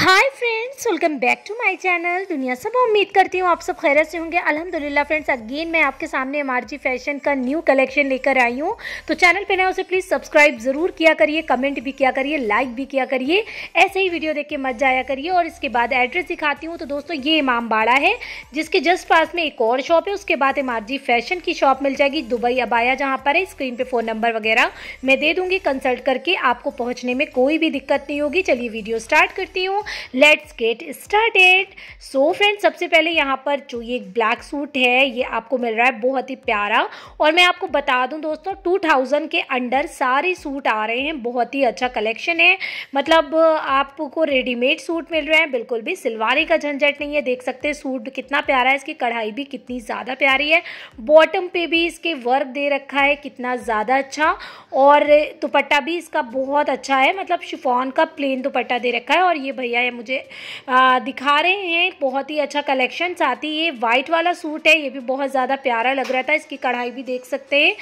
hi friends welcome back to my channel दुनिया सब उम्मीद करती हूँ आप सब खैरत से होंगे अल्हम्दुलिल्लाह फ्रेंड्स अगेन मैं आपके सामने एम फैशन का न्यू कलेक्शन लेकर आई हूँ तो चैनल पे ना उसे प्लीज़ सब्सक्राइब ज़रूर किया करिए कमेंट भी किया करिए लाइक भी किया करिए ऐसे ही वीडियो देख के मत जाया करिए और इसके बाद एड्रेस दिखाती हूँ तो दोस्तों ये इमाम बाड़ा है जिसके जस्ट पास में एक और शॉप है उसके बाद एम फैशन की शॉप मिल जाएगी दुबई अबाया जहाँ पर है स्क्रीन पर फ़ोन नंबर वगैरह मैं दे दूँगी कंसल्ट करके आपको पहुँचने में कोई भी दिक्कत नहीं होगी चलिए वीडियो स्टार्ट करती हूँ let's get started so friends सबसे पहले यहाँ पर जो ये ब्लैक सूट है ये आपको मिल रहा है बहुत ही प्यारा और मैं आपको बता दूँ दोस्तों टू थाउजेंड के अंडर सारे सूट आ रहे हैं बहुत ही अच्छा कलेक्शन है मतलब आपको रेडीमेड सूट मिल रहे हैं बिल्कुल भी सिलवाने का झंझट नहीं है देख सकते हैं सूट कितना प्यारा है इसकी कढ़ाई भी कितनी ज़्यादा प्यारी है बॉटम पे भी इसके वर्क दे रखा है कितना ज़्यादा अच्छा और दुपट्टा भी इसका बहुत अच्छा है मतलब शिफॉन का प्लेन दुपट्टा दे रखा है और ये भैया भैया ये मुझे आ, दिखा रहे हैं बहुत ही अच्छा कलेक्शन साथ ही ये वाइट वाला सूट है ये भी बहुत ज़्यादा प्यारा लग रहा था इसकी कढ़ाई भी देख सकते हैं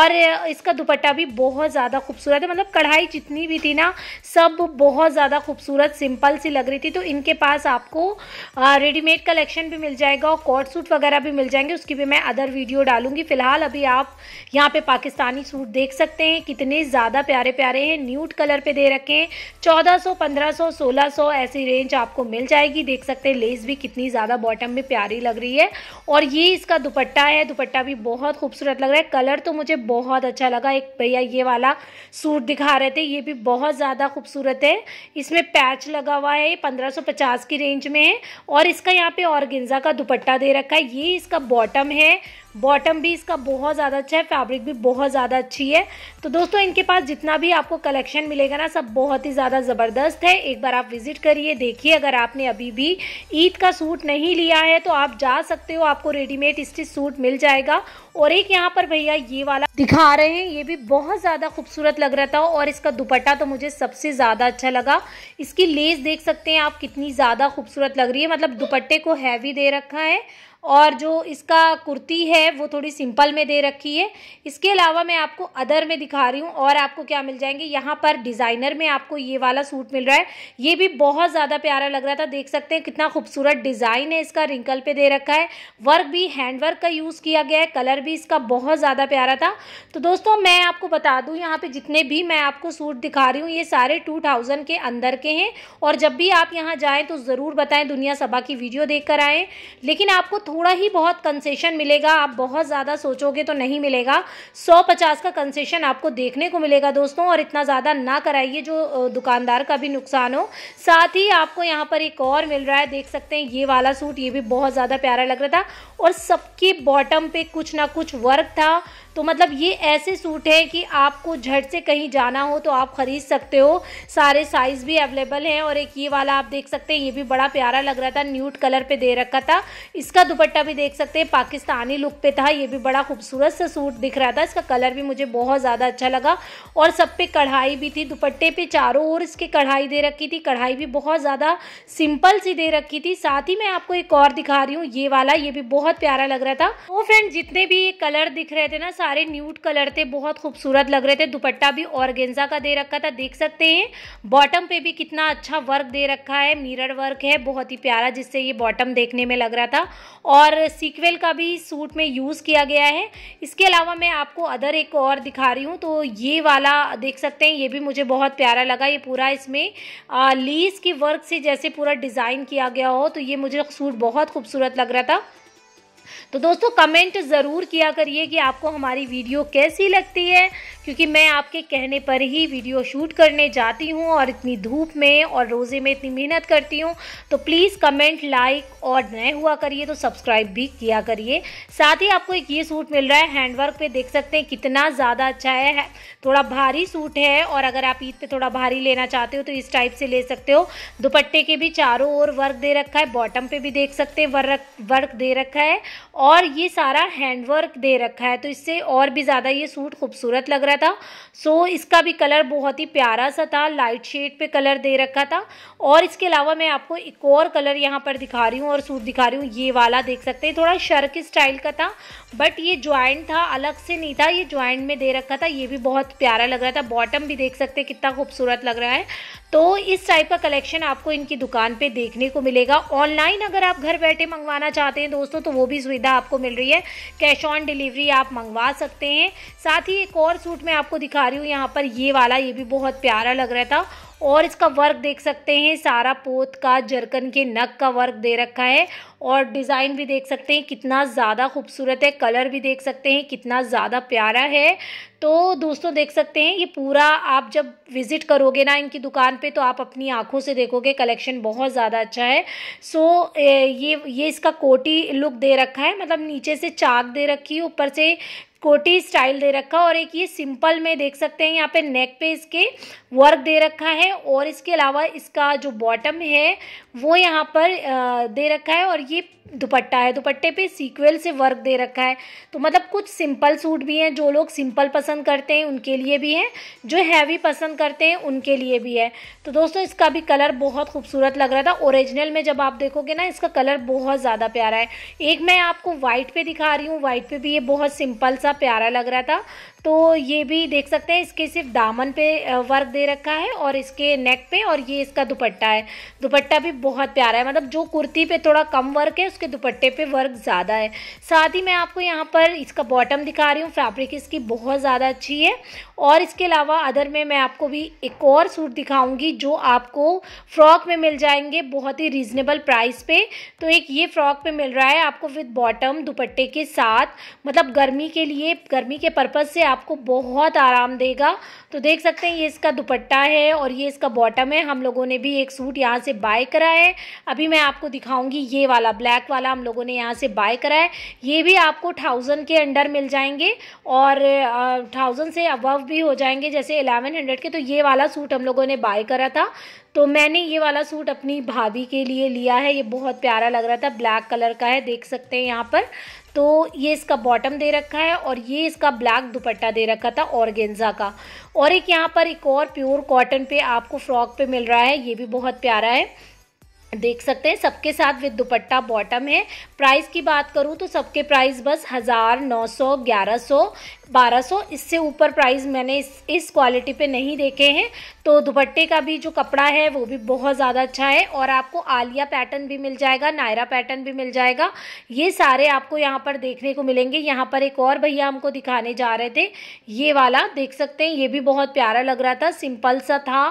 और इसका दुपट्टा भी बहुत ज़्यादा खूबसूरत है मतलब कढ़ाई जितनी भी थी ना सब बहुत ज़्यादा खूबसूरत सिंपल सी लग रही थी तो इनके पास आपको रेडीमेड कलेक्शन भी मिल जाएगा और कॉट सूट वगैरह भी मिल जाएंगे उसकी भी मैं अदर वीडियो डालूंगी फ़िलहाल अभी आप यहाँ पे पाकिस्तानी सूट देख सकते हैं कितने ज़्यादा प्यारे प्यारे हैं न्यूट कलर पे दे रखे हैं चौदह सौ पंद्रह सौ सोलह सौ ऐसी रेंज आपको मिल जाएगी देख सकते हैं लेस भी कितनी ज़्यादा बॉटम में प्यारी लग रही है और ये इसका दुपट्टा है दुपट्टा भी बहुत खूबसूरत लग रहा है कलर तो मुझे बहुत अच्छा लगा एक भैया ये वाला सूट दिखा रहे थे ये भी बहुत ज़्यादा खूबसूरत है इसमें पैच लगा हुआ है पंद्रह की रेंज में है और इसका यहाँ पर और का दुपट्टा दे रखा है ये इसका बॉटम है बॉटम भी इसका बहुत ज़्यादा अच्छा है फैब्रिक भी बहुत ज़्यादा अच्छी है तो दोस्तों इनके पास जितना भी आपको कलेक्शन मिलेगा ना सब बहुत ही ज़्यादा ज़बरदस्त है एक बार आप विज़िट करिए देखिए अगर आपने अभी भी ईद का सूट नहीं लिया है तो आप जा सकते हो आपको रेडीमेड स्टिच सूट मिल जाएगा और एक यहाँ पर भैया ये वाला दिखा रहे हैं ये भी बहुत ज़्यादा खूबसूरत लग रहा था और इसका दुपट्टा तो मुझे सबसे ज़्यादा अच्छा लगा इसकी लेस देख सकते हैं आप कितनी ज़्यादा खूबसूरत लग रही है मतलब दुपट्टे को हैवी दे रखा है और जो इसका कुर्ती है वो थोड़ी सिंपल में दे रखी है इसके अलावा मैं आपको अदर में दिखा रही हूँ और आपको क्या मिल जाएंगे यहाँ पर डिज़ाइनर में आपको ये वाला सूट मिल रहा है ये भी बहुत ज़्यादा प्यारा लग रहा था देख सकते हैं कितना खूबसूरत डिज़ाइन है इसका रिंकल पे दे रखा है वर्क भी हैंड वर्क का यूज़ किया गया है कलर भी इसका बहुत ज़्यादा प्यारा था तो दोस्तों मैं आपको बता दूँ यहाँ पर जितने भी मैं आपको सूट दिखा रही हूँ ये सारे टू के अंदर के हैं और जब भी आप यहाँ जाएँ तो ज़रूर बताएँ दुनिया सभा की वीडियो देख कर आएँ लेकिन आपको थोड़ा ही बहुत कंसेशन मिलेगा आप बहुत ज़्यादा सोचोगे तो नहीं मिलेगा सौ पचास का कंसेशन आपको देखने को मिलेगा दोस्तों और इतना ज़्यादा ना कराइए जो दुकानदार का भी नुकसान हो साथ ही आपको यहाँ पर एक और मिल रहा है देख सकते हैं ये वाला सूट ये भी बहुत ज़्यादा प्यारा लग रहा था और सबके बॉटम पर कुछ ना कुछ वर्क था तो मतलब ये ऐसे सूट है कि आपको झट से कहीं जाना हो तो आप ख़रीद सकते हो सारे साइज़ भी अवेलेबल हैं और एक ये वाला आप देख सकते हैं ये भी बड़ा प्यारा लग रहा था न्यूट कलर पे दे रखा था इसका दुपट्टा भी देख सकते हैं पाकिस्तानी लुक पे था ये भी बड़ा खूबसूरत सा सूट दिख रहा था इसका कलर भी मुझे बहुत ज़्यादा अच्छा लगा और सब पे कढ़ाई भी थी दुपट्टे पे चारों ओर इसकी कढ़ाई दे रखी थी कढ़ाई भी बहुत ज़्यादा सिंपल सी दे रखी थी साथ ही मैं आपको एक और दिखा रही हूँ ये वाला ये भी बहुत प्यारा लग रहा था वो तो फ्रेंड जितने भी ये कलर दिख रहे थे ना सारे न्यूट कलर थे बहुत खूबसूरत लग रहे थे दुपट्टा भी ऑर्गेंजा का दे रखा था देख सकते हैं बॉटम पे भी कितना अच्छा वर्क दे रखा है मिरर वर्क है बहुत ही प्यारा जिससे ये बॉटम देखने में लग रहा था और सीक्वेल का भी सूट में यूज़ किया गया है इसके अलावा मैं आपको अदर एक और दिखा रही हूँ तो ये वाला देख सकते हैं ये भी मुझे बहुत प्यारा लगा ये पूरा इसमें लीस के वर्क से जैसे पूरा डिज़ाइन किया गया हो तो ये मुझे सूट बहुत खूबसूरत लग रहा था तो दोस्तों कमेंट ज़रूर किया करिए कि आपको हमारी वीडियो कैसी लगती है क्योंकि मैं आपके कहने पर ही वीडियो शूट करने जाती हूँ और इतनी धूप में और रोज़े में इतनी मेहनत करती हूँ तो प्लीज़ कमेंट लाइक और नए हुआ करिए तो सब्सक्राइब भी किया करिए साथ ही आपको एक ये सूट मिल रहा है हैंडवर्क पे देख सकते हैं कितना ज़्यादा अच्छा है थोड़ा भारी सूट है और अगर आप ईद पे थोड़ा भारी लेना चाहते हो तो इस टाइप से ले सकते हो दुपट्टे के भी चारों ओर वर्क दे रखा है बॉटम पे भी देख सकते हैं वर्क वर्क दे रखा है और ये सारा हैंडवर्क दे रखा है तो इससे और भी ज़्यादा ये सूट खूबसूरत लग रहा था सो so, इसका भी कलर बहुत ही प्यारा सा था लाइट शेड पे कलर दे रखा था और इसके अलावा मैं आपको एक और कलर यहाँ पर दिखा रही हूँ और सूट दिखा रही हूँ ये वाला देख सकते हैं थोड़ा शर्क स्टाइल का था बट ये ज्वाइंट था अलग से नहीं था ये ज्वाइंट में दे रखा था ये भी बहुत प्यारा लग रहा था बॉटम भी देख सकते कितना खूबसूरत लग रहा है तो इस टाइप का कलेक्शन आपको इनकी दुकान पर देखने को मिलेगा ऑनलाइन अगर आप घर बैठे मंगवाना चाहते हैं दोस्तों तो वो भी सुविधा आपको मिल रही है कैश ऑन डिलीवरी आप मंगवा सकते हैं साथ ही एक और सूट मैं आपको दिखा रही हूँ यहाँ पर ये वाला ये भी बहुत प्यारा लग रहा था और इसका वर्क देख सकते हैं सारा पोत का जरकन के नक का वर्क दे रखा है और डिज़ाइन भी देख सकते हैं कितना ज़्यादा खूबसूरत है कलर भी देख सकते हैं कितना ज़्यादा प्यारा है तो दोस्तों देख सकते हैं ये पूरा आप जब विज़िट करोगे ना इनकी दुकान पे तो आप अपनी आंखों से देखोगे कलेक्शन बहुत ज़्यादा अच्छा है सो ये ये इसका कोटी लुक दे रखा है मतलब नीचे से चाक दे रखी है ऊपर से कोटी स्टाइल दे रखा और एक ये सिंपल में देख सकते हैं यहाँ पे नेक पे इसके वर्क दे रखा है और इसके अलावा इसका जो बॉटम है वो यहाँ पर दे रखा है और ये दुपट्टा है दुपट्टे पे सीक्वेल से वर्क दे रखा है तो मतलब कुछ सिंपल सूट भी हैं जो लोग सिंपल पसंद करते हैं उनके लिए भी है जो हैवी पसंद करते हैं उनके लिए भी है तो दोस्तों इसका भी कलर बहुत खूबसूरत लग रहा था ओरिजिनल में जब आप देखोगे ना इसका कलर बहुत ज़्यादा प्यारा है एक मैं आपको वाइट पे दिखा रही हूँ वाइट पर भी ये बहुत सिंपल सा सा प्यारा लग रहा था तो ये भी देख सकते हैं इसके सिर्फ दामन पे वर्क दे रखा है और इसके नेक पे और ये इसका दुपट्टा है दुपट्टा भी बहुत प्यारा है मतलब जो कुर्ती पे थोड़ा कम वर्क है उसके दुपट्टे पे वर्क ज़्यादा है साथ ही मैं आपको यहाँ पर इसका बॉटम दिखा रही हूँ फैब्रिक इसकी बहुत ज़्यादा अच्छी है और इसके अलावा अदर में मैं आपको भी एक और सूट दिखाऊँगी जो आपको फ्रॉक में मिल जाएंगे बहुत ही रिजनेबल प्राइस पे तो एक ये फ्रॉक पर मिल रहा है आपको विद बॉटम दुपट्टे के साथ मतलब गर्मी के लिए गर्मी के पर्पज़ से आप आपको बहुत आराम देगा तो देख सकते हैं ये इसका दुपट्टा है और ये इसका बॉटम है हम लोगों ने भी एक सूट यहाँ से बाय करा है अभी मैं आपको दिखाऊंगी ये वाला ब्लैक वाला हम लोगों ने यहाँ से बाय करा है ये भी आपको थाउजेंड के अंडर मिल जाएंगे और थाउजेंड से अबव भी हो जाएंगे जैसे एलेवन हंड्रेड के तो ये वाला सूट हम लोगों ने बाय करा था तो मैंने ये वाला सूट अपनी भाभी के लिए लिया है ये बहुत प्यारा लग रहा था ब्लैक कलर का है देख सकते हैं यहाँ पर तो ये इसका बॉटम दे रखा है और ये इसका ब्लैक दुपट्टा दे रखा था ऑर्गेन्जा का और एक यहाँ पर एक और प्योर कॉटन पे आपको फ्रॉक पे मिल रहा है ये भी बहुत प्यारा है देख सकते हैं सबके साथ विद दुपट्टा बॉटम है प्राइस की बात करूं तो सबके प्राइस बस हज़ार नौ सौ ग्यारह सौ 1200 इससे ऊपर प्राइस मैंने इस इस क्वालिटी पे नहीं देखे हैं तो दुपट्टे का भी जो कपड़ा है वो भी बहुत ज़्यादा अच्छा है और आपको आलिया पैटर्न भी मिल जाएगा नायरा पैटर्न भी मिल जाएगा ये सारे आपको यहाँ पर देखने को मिलेंगे यहाँ पर एक और भैया हमको दिखाने जा रहे थे ये वाला देख सकते हैं ये भी बहुत प्यारा लग रहा था सिंपल सा था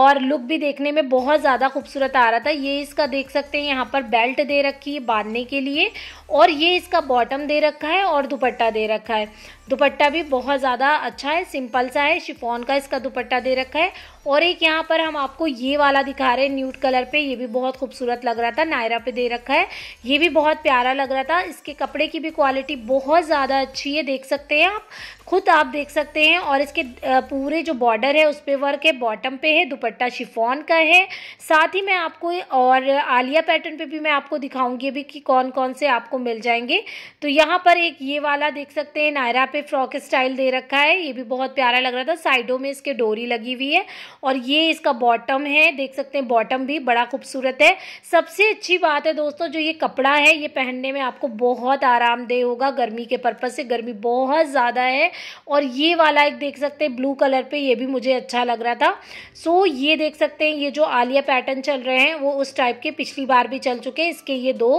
और लुक भी देखने में बहुत ज़्यादा खूबसूरत आ रहा था ये इसका देख सकते हैं यहाँ पर बेल्ट दे रखी है बांधने के लिए और ये इसका बॉटम दे रखा है और दुपट्टा दे रखा है दुपट्टा दुपट्टा भी बहुत ज़्यादा अच्छा है सिंपल सा है शिफॉन का इसका दुपट्टा दे रखा है और एक यहाँ पर हम आपको ये वाला दिखा रहे हैं न्यूट कलर पे ये भी बहुत खूबसूरत लग रहा था नायरा पे दे रखा है ये भी बहुत प्यारा लग रहा था इसके कपड़े की भी क्वालिटी बहुत ज़्यादा अच्छी है देख सकते हैं आप खुद आप देख सकते हैं और इसके पूरे जो बॉर्डर है उस पर वर्क है बॉटम पे है दुपट्टा शिफॉन का है साथ ही मैं आपको और आलिया पैटर्न पे भी मैं आपको दिखाऊंगी अभी कि कौन कौन से आपको मिल जाएंगे तो यहाँ पर एक ये वाला देख सकते हैं नायरा पे फ्रॉक स्टाइल दे रखा है ये भी बहुत प्यारा लग रहा था साइडों में इसके डोरी लगी हुई है और ये इसका बॉटम है देख सकते हैं बॉटम भी बड़ा खूबसूरत है सबसे अच्छी बात है दोस्तों जो ये कपड़ा है ये पहनने में आपको बहुत आरामदेह होगा गर्मी के पर्पज़ से गर्मी बहुत ज़्यादा है और ये वाला एक देख सकते हैं ब्लू कलर पे ये भी मुझे अच्छा लग रहा था सो so, ये देख सकते हैं ये जो आलिया पैटर्न चल रहे हैं वो उस टाइप के पिछली बार भी चल चुके हैं इसके ये दो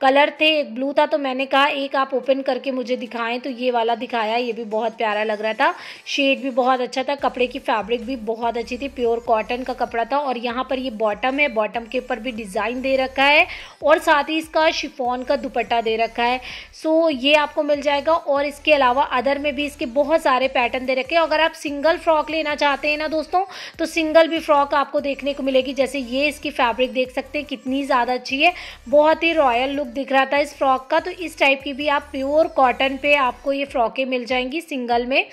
कलर थे एक ब्लू था तो मैंने कहा एक आप ओपन करके मुझे दिखाएं तो ये वाला दिखाया ये भी बहुत प्यारा लग रहा था शेड भी बहुत अच्छा था कपड़े की फैब्रिक भी बहुत अच्छी थी प्योर कॉटन का कपड़ा था और यहाँ पर ये बॉटम है बॉटम के ऊपर भी डिज़ाइन दे रखा है और साथ ही इसका शिफोन का दुपट्टा दे रखा है सो so, ये आपको मिल जाएगा और इसके अलावा अदर में भी इसके इसके बहुत सारे पैटर्न दे रखे हैं अगर आप सिंगल फ्रॉक लेना चाहते हैं ना दोस्तों तो सिंगल भी फ्रॉक आपको देखने को मिलेगी जैसे ये इसकी फैब्रिक देख सकते हैं कितनी ज़्यादा अच्छी है बहुत ही रॉयल लुक दिख रहा था इस फ्रॉक का तो इस टाइप की भी आप प्योर कॉटन पर आपको ये फ्रॉकें मिल जाएंगी सिंगल में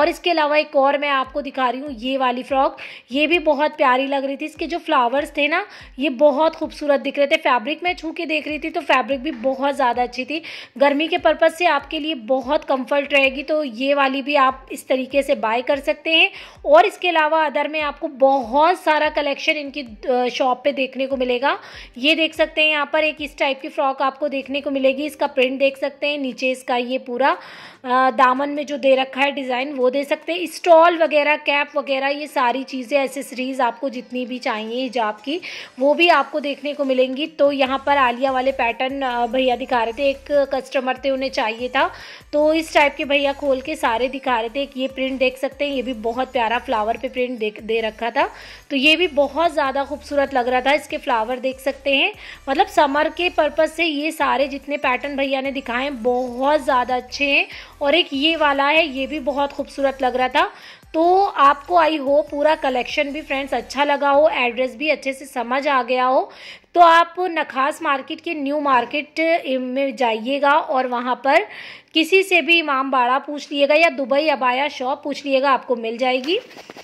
और इसके अलावा एक और मैं आपको दिखा रही हूँ ये वाली फ्रॉक ये भी बहुत प्यारी लग रही थी इसके जो फ्लावर्स थे ना ये बहुत खूबसूरत दिख रहे थे फैब्रिक मैं छू के देख रही थी तो फैब्रिक भी बहुत ज़्यादा अच्छी थी गर्मी के पर्पज़ से आपके लिए बहुत कंफर्ट रहेगी तो ये वाली भी आप इस तरीके से बाय कर सकते हैं और इसके अलावा अदर में आपको बहुत सारा कलेक्शन इनकी शॉप पे देखने को मिलेगा ये देख सकते हैं यहाँ पर एक इस टाइप की फ्रॉक आपको देखने को मिलेगी इसका प्रिंट देख सकते हैं नीचे इसका ये पूरा दामन में जो दे रखा है डिज़ाइन वो दे सकते हैं स्टॉल वगैरह कैप वगैरह ये सारी चीज़ें एसेसरीज़ आपको जितनी भी चाहिए हिजाब की वो भी आपको देखने को मिलेंगी तो यहाँ पर आलिया वाले पैटर्न भैया दिखा रहे थे एक कस्टमर थे उन्हें चाहिए था तो इस टाइप के भैया खोल के सारे सारे दिखा रहे थे एक ये प्रिंट देख सकते हैं ये भी बहुत प्यारा फ्लावर पे प्रिंट दे, दे रखा था तो ये भी बहुत ज़्यादा खूबसूरत लग रहा था इसके फ्लावर देख सकते हैं मतलब समर के पर्पज़ से ये सारे जितने पैटर्न भैया ने दिखाए हैं बहुत ज़्यादा अच्छे हैं और एक ये वाला है ये भी बहुत खूबसूरत लग रहा था तो आपको आई हो पूरा कलेक्शन भी फ्रेंड्स अच्छा लगा हो एड्रेस भी अच्छे से समझ आ गया हो तो आप नखास मार्केट के न्यू मार्केट में जाइएगा और वहाँ पर किसी से भी इमाम बाड़ा पूछ लिएगा या दुबई अबाया शॉप पूछ लिएगा आपको मिल जाएगी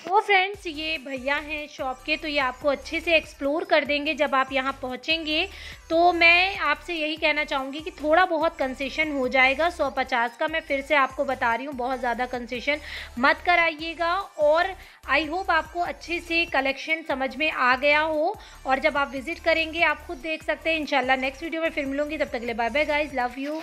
तो फ्रेंड्स ये भैया हैं शॉप के तो ये आपको अच्छे से एक्सप्लोर कर देंगे जब आप यहाँ पहुँचेंगे तो मैं आपसे यही कहना चाहूँगी कि थोड़ा बहुत कंसेशन हो जाएगा सौ पचास का मैं फिर से आपको बता रही हूँ बहुत ज़्यादा कंसेशन मत कराइएगा और आई होप आपको अच्छे से कलेक्शन समझ में आ गया हो और जब आप विज़िट करेंगे आप खुद देख सकते हैं इंशाल्लाह नेक्स्ट वीडियो में फिर मिलूंगी तब तक ले bye bye guys love you